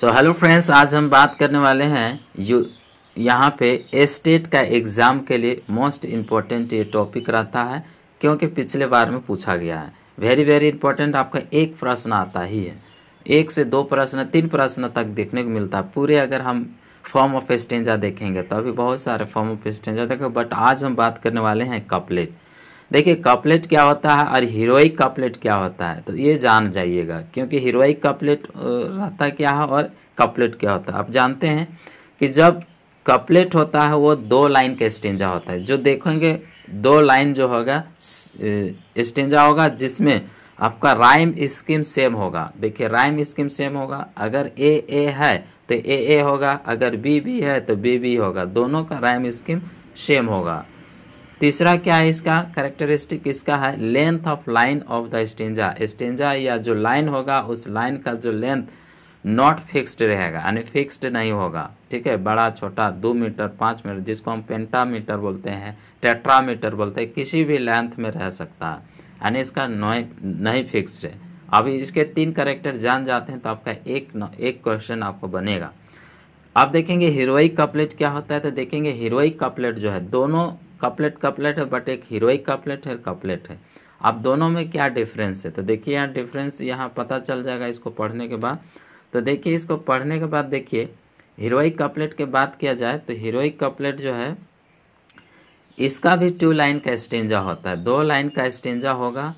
so hello friends आज हम बात करने वाले हैं यू यहाँ पे एस्टेट का एग्ज़ाम के लिए मोस्ट इम्पॉर्टेंट ये टॉपिक रहता है क्योंकि पिछले बार में पूछा गया है वेरी वेरी इंपॉर्टेंट आपका एक प्रश्न आता ही है एक से दो प्रश्न तीन प्रश्न तक देखने को मिलता है पूरे अगर हम फॉर्म ऑफ स्टेंजा देखेंगे तो अभी बहुत सारे फॉर्म ऑफ स्टेंजा देखें बट आज हम बात करने वाले हैं कपलेट देखिए कपलेट क्या होता है और हीरोइक कपलेट क्या होता है तो ये जान जाइएगा क्योंकि हीरोइक कपलेट रहता क्या है और कपलेट क्या होता है आप जानते हैं कि जब कपलेट होता है वो दो लाइन का स्टेंजा होता है जो देखेंगे दो लाइन जो होगा स्टेंजा होगा जिसमें आपका राइम स्कीम सेम होगा देखिए राइम स्कीम सेम होगा अगर ए ए है तो ए ए होगा अगर बी बी है तो बी बी होगा दोनों का राइम स्कीम सेम होगा तीसरा क्या है इसका करेक्टरिस्टिक इसका है length of line of the stanza stanza या जो लाइन होगा उस लाइन का जो लेंथ नॉट फिक्स्ड रहेगा यानी फिक्स्ड नहीं होगा ठीक है बड़ा छोटा दो मीटर पाँच मीटर जिसको हम पेंटा मीटर बोलते हैं टेट्रा मीटर बोलते हैं किसी भी लेंथ में रह सकता है यानी इसका नहीं नहीं फिक्स्ड है अभी इसके तीन करेक्टर जान जाते हैं तो आपका एक न, एक क्वेश्चन आपको बनेगा आप देखेंगे हीरोइक कपलेट क्या होता है तो देखेंगे हीरोइक कपलेट जो है दोनों कपलेट कपलेट है बट एक हीरोइक कपलेट है कपलेट है अब दोनों में क्या डिफरेंस है तो देखिए यहाँ डिफरेंस यहाँ पता चल जाएगा इसको पढ़ने के बाद तो देखिए इसको पढ़ने के बाद देखिए हीरोइक कपलेट के बात किया जाए तो हीरोइक कपलेट जो है इसका भी टू लाइन का स्टेंजा होता है दो लाइन का स्टेंजा होगा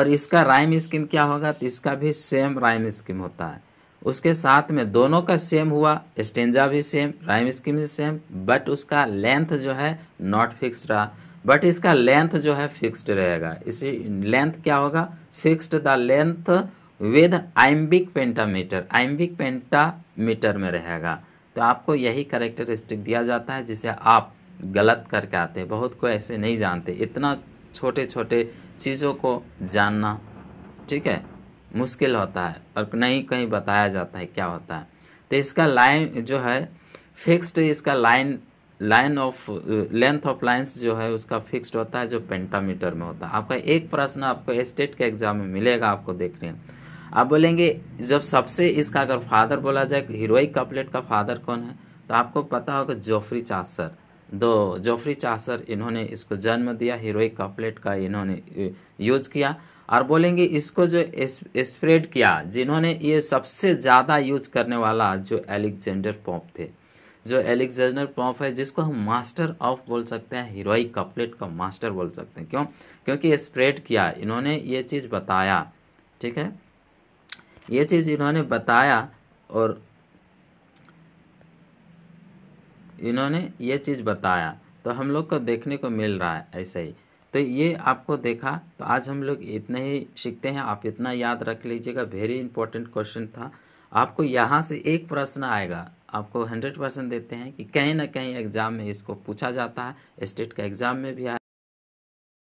और इसका राइम स्कीम क्या होगा तो इसका भी सेम राइम स्कीम होता है उसके साथ में दोनों का सेम हुआ स्टेंजा भी सेम राइम स्कीम भी सेम बट उसका लेंथ जो है नॉट फिक्स रहा बट इसका लेंथ जो है फिक्स्ड रहेगा इसी लेंथ क्या होगा fixed the length with iambic pentameter iambic pentameter में रहेगा तो आपको यही करेक्टरिस्टिक दिया जाता है जिसे आप गलत करके आते हैं बहुत को ऐसे नहीं जानते इतना छोटे छोटे चीज़ों को जानना ठीक है मुश्किल होता है और नहीं कहीं बताया जाता है क्या होता है तो इसका लाइन जो है फिक्स्ड इसका line line of length of lines जो है उसका फिक्स्ड होता है जो पेंटामीटर में होता है आपका एक प्रश्न आपको स्टेट के एग्जाम में मिलेगा आपको देखने आप बोलेंगे जब सबसे इसका अगर फादर बोला जाए हीरोइक कपलेट का फादर कौन है तो आपको पता होगा जोफ्री चासर दो जोफ्री चासर इन्होंने इसको जन्म दिया हीरोइक कपलेट का इन्होंने यूज किया और बोलेंगे इसको जो स्प्रेड किया जिन्होंने ये सबसे ज़्यादा यूज करने वाला जो एलेक्जेंडर पॉप थे जो एलेक्जेंडर पॉप है जिसको हम मास्टर ऑफ बोल सकते हैं हीरोइक कपलेट का मास्टर बोल सकते हैं क्यों क्योंकि स्प्रेड किया इन्होंने ये चीज़ बताया ठीक है ये चीज़ इन्होंने बताया और इन्होंने ये चीज़ बताया तो हम लोग को देखने को मिल रहा है ऐसे ही तो ये आपको देखा तो आज हम लोग इतने ही सीखते हैं आप इतना याद रख लीजिएगा वेरी इंपॉर्टेंट क्वेश्चन था आपको यहाँ से एक प्रश्न आएगा आपको हंड्रेड परसेंट देते हैं कि कहीं ना कहीं एग्ज़ाम में इसको पूछा जाता है स्टेट का एग्ज़ाम में भी आया